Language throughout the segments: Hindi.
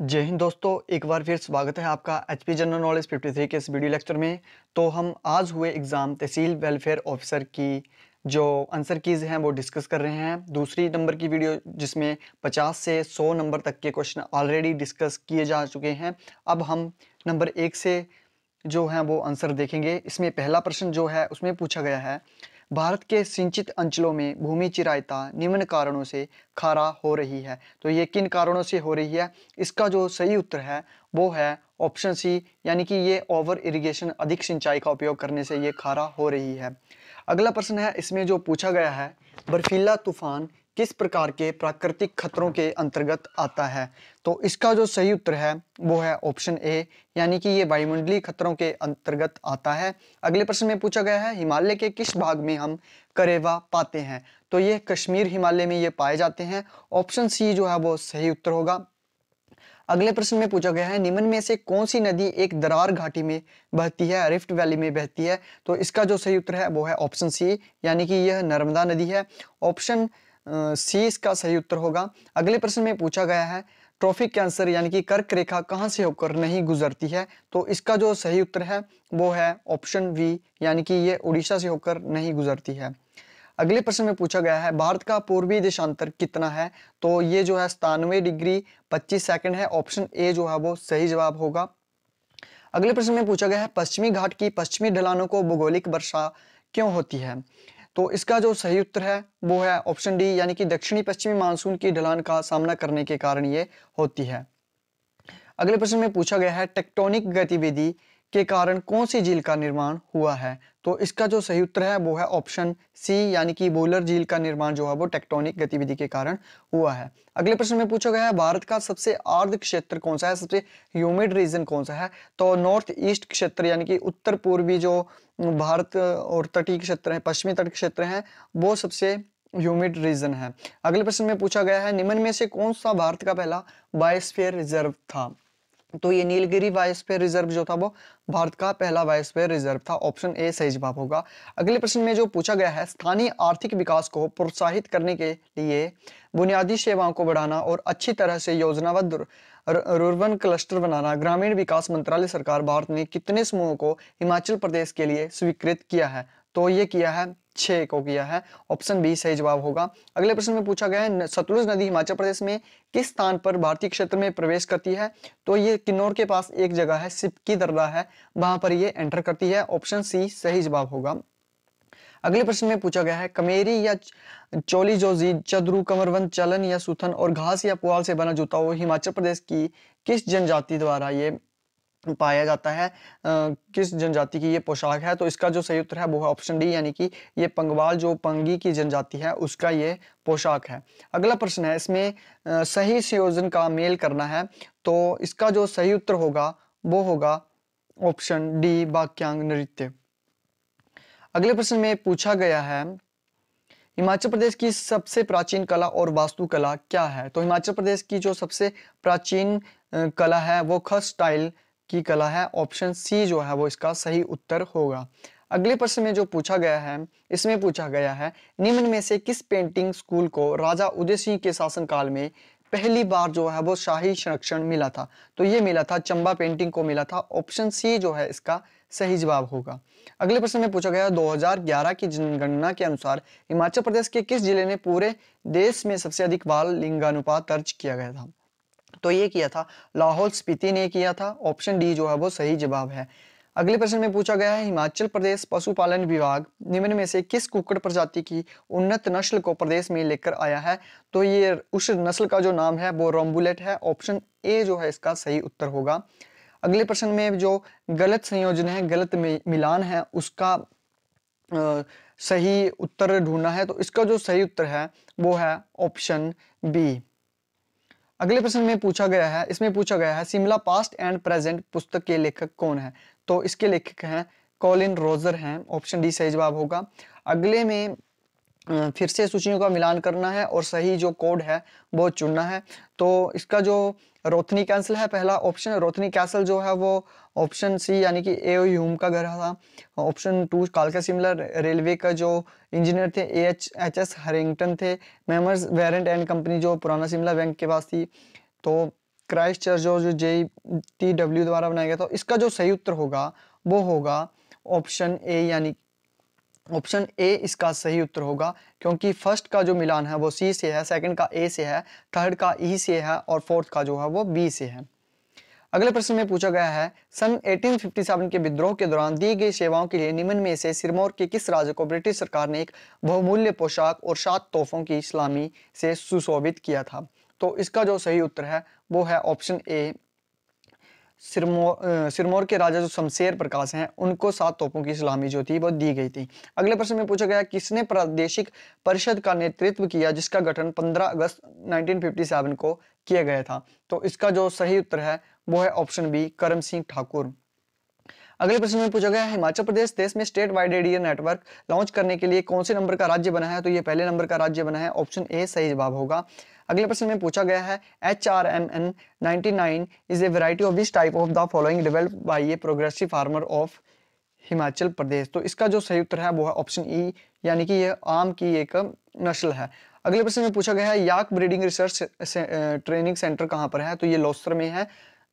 जय हिंद दोस्तों एक बार फिर स्वागत है आपका एच पी जनरल नॉलेज 53 के इस वीडियो लेक्चर में तो हम आज हुए एग्ज़ाम तहसील वेलफेयर ऑफिसर की जो आंसर कीज़ हैं वो डिस्कस कर रहे हैं दूसरी नंबर की वीडियो जिसमें 50 से 100 नंबर तक के क्वेश्चन ऑलरेडी डिस्कस किए जा चुके हैं अब हम नंबर एक से जो हैं वो आंसर देखेंगे इसमें पहला प्रश्न जो है उसमें पूछा गया है भारत के सिंचित अंचलों में भूमि चिरायता निम्न कारणों से खारा हो रही है तो ये किन कारणों से हो रही है इसका जो सही उत्तर है वो है ऑप्शन सी यानी कि ये ओवर इरिगेशन अधिक सिंचाई का उपयोग करने से ये खारा हो रही है अगला प्रश्न है इसमें जो पूछा गया है बर्फीला तूफान किस प्रकार के प्राकृतिक खतरों के अंतर्गत आता है तो इसका जो सही उत्तर है वो है ऑप्शन ए यानी कि ये वायुमंडलीय खतरों के अंतर्गत आता है अगले प्रश्न में पूछा गया है हिमालय के किस भाग में हम करेवा पाते हैं तो ये कश्मीर हिमालय में ये पाए जाते हैं ऑप्शन सी जो है वो सही उत्तर होगा अगले प्रश्न में पूछा गया है निम्न में से कौन सी नदी एक दरार घाटी में बहती है रिफ्ट वैली में बहती है तो इसका जो सही उत्तर है वो है ऑप्शन सी यानी कि यह नर्मदा नदी है ऑप्शन सी इसका सही उत्तर होगा अगले प्रश्न में पूछा गया है ट्रॉफिक कैंसर यानी कि कर्क रेखा कहाँ से होकर नहीं गुजरती है तो इसका जो सही उत्तर है वो है ऑप्शन वी यानी कि ये उड़ीसा से होकर नहीं गुजरती है अगले प्रश्न में पूछा गया है भारत का पूर्वी देशांतर कितना है तो ये जो है सतानवे डिग्री पच्चीस सेकंड है ऑप्शन ए जो है वो सही जवाब होगा अगले प्रश्न में पूछा गया है पश्चिमी घाट की पश्चिमी ढलानों को भौगोलिक वर्षा क्यों होती है तो इसका जो सही उत्तर है वो है ऑप्शन डी यानी कि दक्षिणी पश्चिमी मानसून की ढलान का सामना करने के कारण ये होती है अगले प्रश्न में पूछा गया है टेक्टोनिक गतिविधि के कारण कौन सी झील का निर्माण हुआ है तो इसका जो सही उत्तर है वो है ऑप्शन सी यानी कि बोलर झील का निर्माण जो है वो टेक्टोनिक गतिविधि के कारण हुआ है अगले प्रश्न में पूछा गया है भारत का सबसे आर्द्र क्षेत्र कौन सा है सबसे ह्यूमिड रीजन कौन सा है तो नॉर्थ ईस्ट क्षेत्र यानी कि उत्तर पूर्वी जो भारत और तटीय क्षेत्र है पश्चिमी तट क्षेत्र है वो सबसे ह्यूमिड रीजन है अगले प्रश्न में पूछा गया है निम्न में से कौन सा भारत का पहला बायोस्फीयर रिजर्व था तो ये नीलगिरी वायोस्फेयर रिजर्व जो था वो भारत का पहला वायोस्फेयर रिजर्व था ऑप्शन ए सही जवाब होगा अगले प्रश्न में जो पूछा गया है स्थानीय आर्थिक विकास को प्रोत्साहित करने के लिए बुनियादी सेवाओं को बढ़ाना और अच्छी तरह से योजनाबद्ध रूर्बन क्लस्टर बनाना ग्रामीण विकास मंत्रालय सरकार भारत ने कितने समूहों को हिमाचल प्रदेश के लिए स्वीकृत किया है तो ये किया है छह को किया है ऑप्शन बी सही जवाब होगा अगले प्रश्न में पूछा गया है सतलुज नदी हिमाचल प्रदेश में किस स्थान पर भारतीय क्षेत्र में प्रवेश करती है तो ये किन्नौर के पास एक जगह है सिपकी दर्रा है वहां पर ये एंटर करती है ऑप्शन सी सही जवाब होगा अगले प्रश्न में पूछा गया है कमेरी या चोली जोजी चद्रु कमरवंत चलन या सुथन और घास या पुआल से बना जूता वो हिमाचल प्रदेश की किस जनजाति द्वारा ये पाया जाता है आ, किस जनजाति की ये पोशाक है तो इसका जो सही उत्तर है वो है ऑप्शन डी यानी कि ये पंगवाल जो पंगी की जनजाति है उसका ये पोशाक है अगला प्रश्न है इसमें आ, सही संयोजन का मेल करना है तो इसका जो सही उत्तर होगा वो होगा ऑप्शन डी वाक्यांग नृत्य अगले प्रश्न में पूछा गया है हिमाचल प्रदेश की सबसे प्राचीन कला और वास्तुकला क्या है तो हिमाचल प्रदेश की जो सबसे प्राचीन कला है वो खस स्टाइल की कला है ऑप्शन सी जो है वो इसका सही उत्तर होगा अगले प्रश्न में जो पूछा गया है इसमें पूछा गया है निम्न में से किस पेंटिंग स्कूल को राजा उदय सिंह के शासनकाल में पहली बार जो है वो शाही संरक्षण मिला था तो ये मिला था चंबा पेंटिंग को मिला था ऑप्शन सी जो है इसका सही जवाब होगा अगले प्रश्न में पूछा गया 2011 की जनगणना के अनुसार हिमाचल प्रदेश के किस जिले ने पूरे देश में सबसे अधिक बाल लिंगानुपात दर्ज किया गया था तो ये किया था लाहौल स्पीति ने किया था ऑप्शन डी जो है वो सही जवाब है अगले प्रश्न में पूछा गया है हिमाचल प्रदेश पशुपालन विभाग निम्न में से किस कुकड़ प्रजाति की उन्नत नस्ल को प्रदेश में लेकर आया है तो ये उस नस्ल का जो नाम है वो रोम्बुलेट है ऑप्शन ए जो है इसका सही उत्तर होगा अगले प्रश्न में जो गलत संयोजन है गलत मिलान है उसका आ, सही उत्तर ढूंढना है तो इसका जो सही उत्तर है वो है ऑप्शन बी अगले प्रश्न में पूछा गया है इसमें पूछा गया है शिमला पास्ट एंड प्रेजेंट पुस्तक के लेखक कौन है तो इसके लेखक हैं कॉलिन रोजर हैं ऑप्शन डी सही जवाब होगा अगले में फिर से सूचियों का मिलान करना है और सही जो कोड है वो चुनना है तो इसका जो रोथनी कैंसिल है पहला ऑप्शन रोथनी कैंसिल जो है वो ऑप्शन सी यानी कि ए ह्यूम का घर था ऑप्शन टू कालका सिमला रेलवे का जो इंजीनियर थे A H H S Harrington थे मेमर्स वेरेंट एंड कंपनी जो पुराना सिमला बैंक के पास थी तो क्राइस्ट चर्च जो जे टी डब्ल्यू द्वारा बनाया गया था इसका जो सही उत्तर होगा वो होगा ऑप्शन ए यानी ऑप्शन ए इसका सही उत्तर होगा क्योंकि फर्स्ट का जो मिलान है वो सी से है सेकंड का ए से है थर्ड का ई e से है और फोर्थ का जो है वो बी से है अगले प्रश्न में पूछा गया है सन 1857 के विद्रोह के दौरान दी गई सेवाओं के लिए निम्न में से सिरमौर के किस राज्य को ब्रिटिश सरकार ने एक बहुमूल्य पोशाक और सात तोहफों की इस्लामी से सुशोभित किया था तो इसका जो सही उत्तर है वो है ऑप्शन ए सिरमौर सिरमौर के राजा जो शमशेर प्रकाश हैं उनको सात तोपों की सलामी जो थी वो दी गई थी अगले प्रश्न में पूछा गया किसने प्रादेशिक परिषद का नेतृत्व किया जिसका गठन 15 अगस्त 1957 को किया गया था तो इसका जो सही उत्तर है वो है ऑप्शन बी करम सिंह ठाकुर अगले प्रश्न में पूछा गया हिमाचल प्रदेश देश में स्टेट वाइड एडियर नेटवर्क लॉन्च करने के लिए कौन से नंबर का राज्य बना है तो ये पहले नंबर का राज्य बना है ऑप्शन ए सही जवाब होगा अगले प्रश्न में पूछा गया है H R M N ninety nine is a variety of this type of the following develop by a progressive farmer of Himachal Pradesh तो इसका जो सही उत्तर है वो है ऑप्शन ई e, यानी कि यह आम की एक नस्ल है अगले प्रश्न में पूछा गया है याक ब्रीडिंग रिसर्च से, ट्रेनिंग सेंटर कहाँ पर है तो ये लोस्तर में है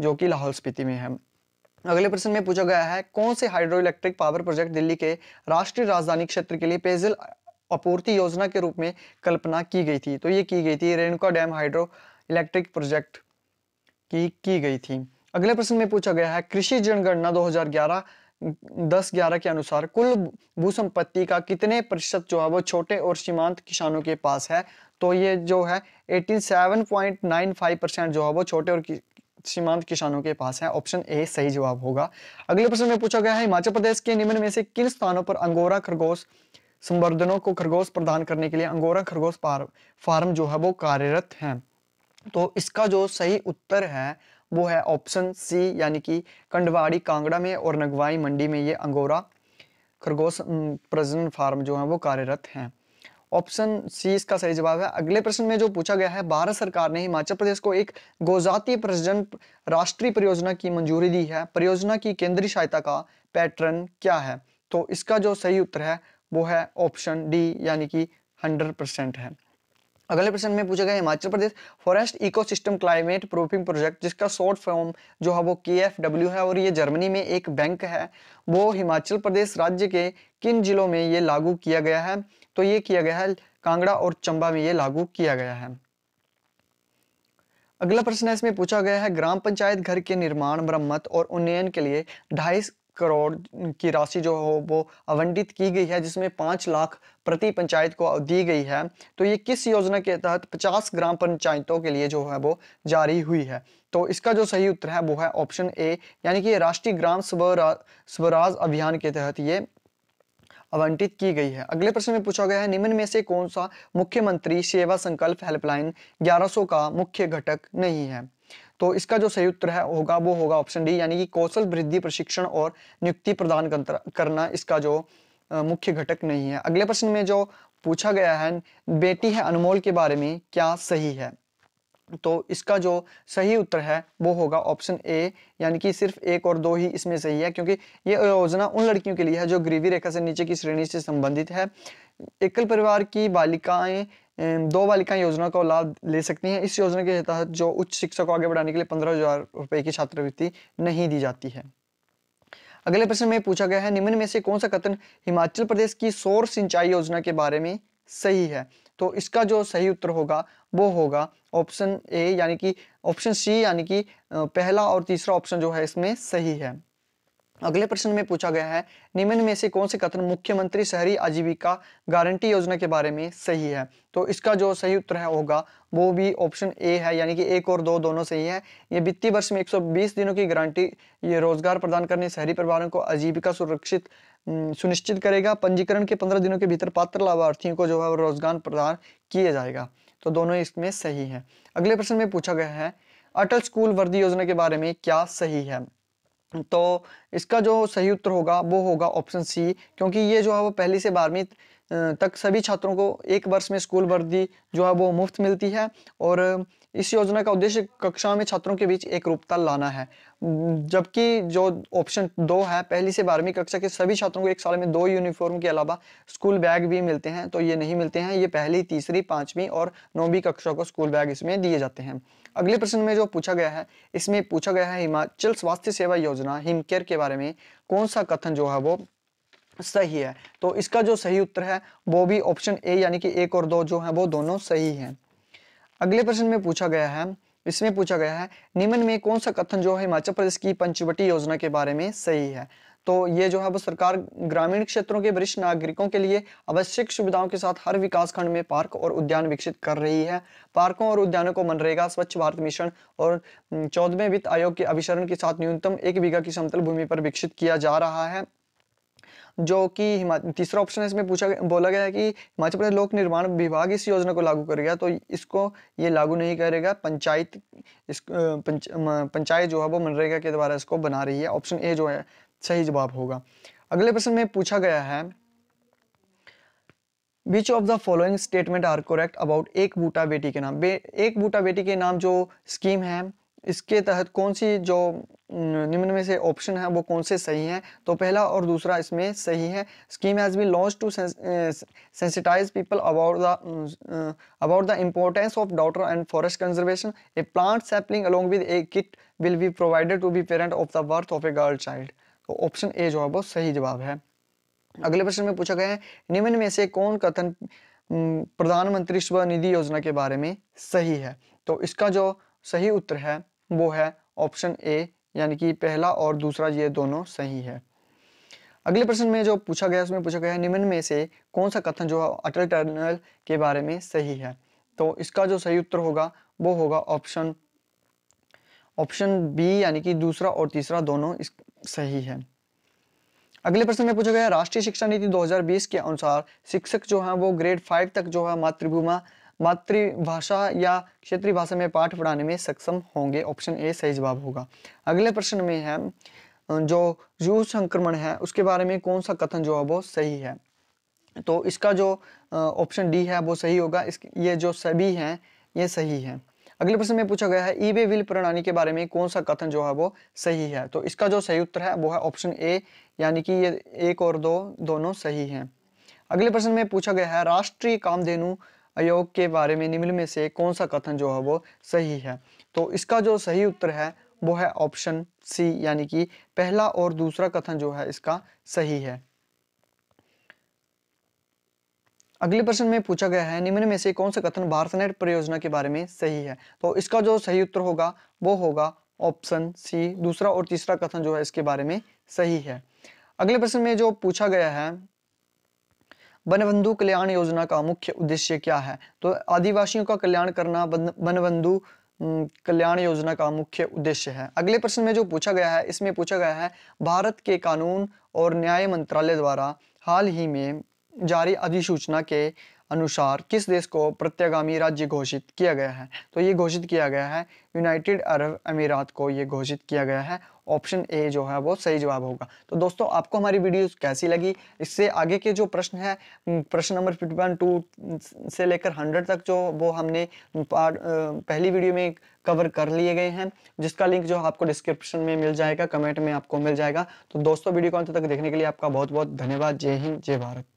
जो कि लाहौल स्पीति में है अगले प्रश्न में पूछा गया है कौन से hydro electric power project Delhi के राष्ट्रीय राजधानी क्षेत्र के लिए पेयजल आपूर्ति योजना के रूप में कल्पना की गई थी तो ये की गई थी Renuka dam hydro electric project की की गई थी अगले प्रश्न में पूछा गया है कृषि जनगणना 2011 दस ग्यारह के अनुसार कुल भू संपत्ति का कितने प्रतिशत जो है वो छोटे और सीमांत किसानों के पास है तो ये जो है 87.95 परसेंट जो है वो छोटे और सीमांत किसानों के पास है ऑप्शन ए सही जवाब होगा अगले प्रश्न में पूछा गया है हिमाचल प्रदेश के निम्न में से किन स्थानों पर अंगोरा खरगोश संवर्धनों को खरगोश प्रदान करने के लिए अंगोरा खरगोश फार्म जो है वो कार्यरत है तो इसका जो सही उत्तर है वो है ऑप्शन सी यानी कि कंडवाड़ी कांगड़ा में और नगवाई मंडी में ये अंगोरा खरगोश प्रजनन फार्म जो है वो कार्यरत हैं ऑप्शन सी इसका सही जवाब है अगले प्रश्न में जो पूछा गया है भारत सरकार ने हिमाचल प्रदेश को एक गोजातीय प्रजन राष्ट्रीय परियोजना की मंजूरी दी है परियोजना की केंद्रीय सहायता का पैटर्न क्या है तो इसका जो सही उत्तर है वो है ऑप्शन डी यानी कि 100 परसेंट है अगले प्रश्न में पूछा गया Himachal Pradesh forest ecosystem climate proofing project जिसका शॉर्ट फॉर्म जो है वो के है और ये जर्मनी में एक बैंक है वो हिमाचल प्रदेश राज्य के किन जिलों में ये लागू किया गया है तो ये किया गया है कांगड़ा और चंबा में ये लागू किया गया है अगला प्रश्न है इसमें पूछा गया है ग्राम पंचायत घर के निर्माण मरम्मत और उन्नयन के लिए ढाई करोड़ की राशि जो हो वो आवंटित की गई है जिसमें पाँच लाख प्रति पंचायत को दी गई है तो ये किस योजना के तहत पचास ग्राम पंचायतों के लिए जो है वो जारी हुई है तो इसका जो सही उत्तर है वो है ऑप्शन ए यानी कि राष्ट्रीय ग्राम स्वरा स्वराज अभियान के तहत ये आवंटित की गई है अगले प्रश्न में पूछा गया है निम्न में से कौन सा मुख्यमंत्री सेवा संकल्प हेल्पलाइन 1100 का मुख्य घटक नहीं है तो इसका जो सही उत्तर है होगा वो होगा ऑप्शन डी यानी कि कौशल वृद्धि प्रशिक्षण और नियुक्ति प्रदान करना इसका जो मुख्य घटक नहीं है अगले प्रश्न में जो पूछा गया है बेटी है अनमोल के बारे में क्या सही है तो इसका जो सही उत्तर है वो होगा ऑप्शन ए यानी कि सिर्फ एक और दो ही इसमें सही है क्योंकि ये योजना उन लड़कियों के लिए है जो गरीबी रेखा से नीचे की श्रेणी से संबंधित है एकल परिवार की बालिकाएं दो बालिका योजना का लाभ ले सकती हैं इस योजना के तहत जो उच्च शिक्षा को आगे बढ़ाने के लिए पंद्रह हजार रुपये की छात्रवृत्ति नहीं दी जाती है अगले प्रश्न में पूछा गया है निम्न में से कौन सा कथन हिमाचल प्रदेश की सौर सिंचाई योजना के बारे में सही है तो इसका जो सही उत्तर होगा वो होगा ऑप्शन ए यानी कि ऑप्शन सी यानी कि पहला और तीसरा ऑप्शन जो है इसमें सही है अगले प्रश्न में पूछा गया है निम्न में से कौन से कथन मुख्यमंत्री शहरी आजीविका गारंटी योजना के बारे में सही है तो इसका जो सही उत्तर है होगा वो भी ऑप्शन ए है यानी कि एक और दो दोनों सही है ये वित्तीय वर्ष में 120 दिनों की गारंटी ये रोजगार प्रदान करने शहरी परिवारों को आजीविका सुरक्षित सुनिश्चित करेगा पंजीकरण के पंद्रह दिनों के भीतर पात्र लाभार्थियों को जो है रोजगार प्रदान किया जाएगा तो दोनों इसमें सही है अगले प्रश्न में पूछा गया है अटल स्कूल वर्दी योजना के बारे में क्या सही है तो इसका जो सही उत्तर होगा वो होगा ऑप्शन सी क्योंकि ये जो है वो पहली से बारहवीं तक सभी छात्रों को एक वर्ष में स्कूल वर्दी जो है वो मुफ्त मिलती है और इस योजना का उद्देश्य कक्षा में छात्रों के बीच एक रूपता लाना है जबकि जो ऑप्शन दो है पहली से बारहवीं कक्षा के सभी छात्रों को एक साल में दो यूनिफॉर्म के अलावा स्कूल बैग भी मिलते हैं तो ये नहीं मिलते हैं ये पहली तीसरी पांचवी और नौवीं कक्षा को स्कूल बैग इसमें दिए जाते हैं अगले प्रश्न में जो पूछा गया है इसमें पूछा गया है हिमाचल स्वास्थ्य सेवा योजना हिमकेयर के बारे में कौन सा कथन जो है वो सही है तो इसका जो सही उत्तर है वो भी ऑप्शन ए यानी कि एक और दो जो है वो दोनों सही है अगले प्रश्न में पूछा गया है इसमें पूछा गया है निम्न में कौन सा कथन जो है हिमाचल प्रदेश की पंचवटी योजना के बारे में सही है तो ये जो है वो सरकार ग्रामीण क्षेत्रों के वरिष्ठ नागरिकों के लिए आवश्यक सुविधाओं के साथ हर विकास खंड में पार्क और उद्यान विकसित कर रही है पार्कों और उद्यानों को मनरेगा स्वच्छ भारत मिशन और चौदहवें वित्त आयोग के अभिसरण के साथ न्यूनतम एक बीघा की समतल भूमि पर विकसित किया जा रहा है जो कि तीसरा ऑप्शन है इसमें पूछा बोला गया है कि हिमाचल प्रदेश लोक निर्माण विभाग इस योजना को लागू करेगा तो इसको ये लागू नहीं करेगा पंचायत इस पंच, पंचायत जो है वो मनरेगा के द्वारा इसको बना रही है ऑप्शन ए जो है सही जवाब होगा अगले प्रश्न में पूछा गया है which of the following statement are correct about Ek Boota बेटी के नाम बे, एक बूटा बेटी के नाम जो स्कीम है इसके तहत कौन सी जो निम्न में से ऑप्शन है वो कौन से सही हैं तो पहला और दूसरा इसमें सही है scheme has been launch to sensitize people about the about the importance of daughter and forest conservation a plant sapling along with a kit will be provided to be parent of the birth of a girl child तो ऑप्शन ए जो है वो सही जवाब है अगले प्रश्न में पूछा गया है निम्न में से कौन कथन प्रधानमंत्री स्वनिधि योजना के बारे में सही है तो इसका जो सही उत्तर है वो है ऑप्शन ए यानी कि पहला और दूसरा ये दोनों सही है अगले प्रश्न में जो पूछा गया उसमें पूछा गया है निम्न में से कौन सा कथन जो है अटल टर्नल के बारे में सही है तो इसका जो सही उत्तर होगा वो होगा ऑप्शन ऑप्शन बी यानी कि दूसरा और तीसरा दोनों सही है अगले प्रश्न में पूछा गया राष्ट्रीय शिक्षा नीति 2020 के अनुसार शिक्षक जो है वो ग्रेड फाइव तक जो है मातृभूमा मातृभाषा या क्षेत्रीय भाषा में पाठ पढ़ाने में सक्षम होंगे ऑप्शन ए सही जवाब होगा अगले प्रश्न में है जो यू संक्रमण है उसके बारे में कौन सा कथन जो है वो सही है तो इसका जो ऑप्शन डी है वो सही होगा इस ये जो सभी हैं ये सही है अगले प्रश्न में पूछा गया है ई वे विल प्रणाली के बारे में कौन सा कथन जो है वो सही है तो इसका जो सही उत्तर है वो है ऑप्शन ए यानी कि ये एक और दो दोनों सही हैं अगले प्रश्न में पूछा गया है राष्ट्रीय कामधेनु अयोग के बारे में निम्न में से कौन सा कथन जो है वो सही है तो इसका जो सही उत्तर है वो है ऑप्शन सी यानी कि पहला और दूसरा कथन जो है इसका सही है अगले प्रश्न में पूछा गया है निम्न में से कौन सा कथन भारतनेट परियोजना के बारे में सही है तो इसका जो सही उत्तर होगा वो होगा ऑप्शन सी दूसरा और तीसरा कथन जो है इसके बारे में सही है अगले प्रश्न में जो पूछा गया है बनबंधु कल्याण योजना का मुख्य उद्देश्य क्या है तो आदिवासियों का कल्याण करना बनबंधु कल्याण योजना का मुख्य उद्देश्य है अगले प्रश्न में जो पूछा गया है इसमें पूछा गया है भारत के कानून और न्याय मंत्रालय द्वारा हाल ही में जारी अधिसूचना के अनुसार किस देश को प्रत्यागामी राज्य घोषित किया गया है तो ये घोषित किया गया है यूनाइटेड अरब अमीरात को ये घोषित किया गया है ऑप्शन ए जो है वो सही जवाब होगा तो दोस्तों आपको हमारी वीडियो कैसी लगी इससे आगे के जो प्रश्न है प्रश्न नंबर फिफ्टी वन टू से लेकर हंड्रेड तक जो वो हमने पहली वीडियो में कवर कर लिए गए हैं जिसका लिंक जो आपको डिस्क्रिप्शन में मिल जाएगा कमेंट में आपको मिल जाएगा तो दोस्तों वीडियो को अंत तक देखने के लिए आपका बहुत बहुत धन्यवाद जय हिंद जय भारत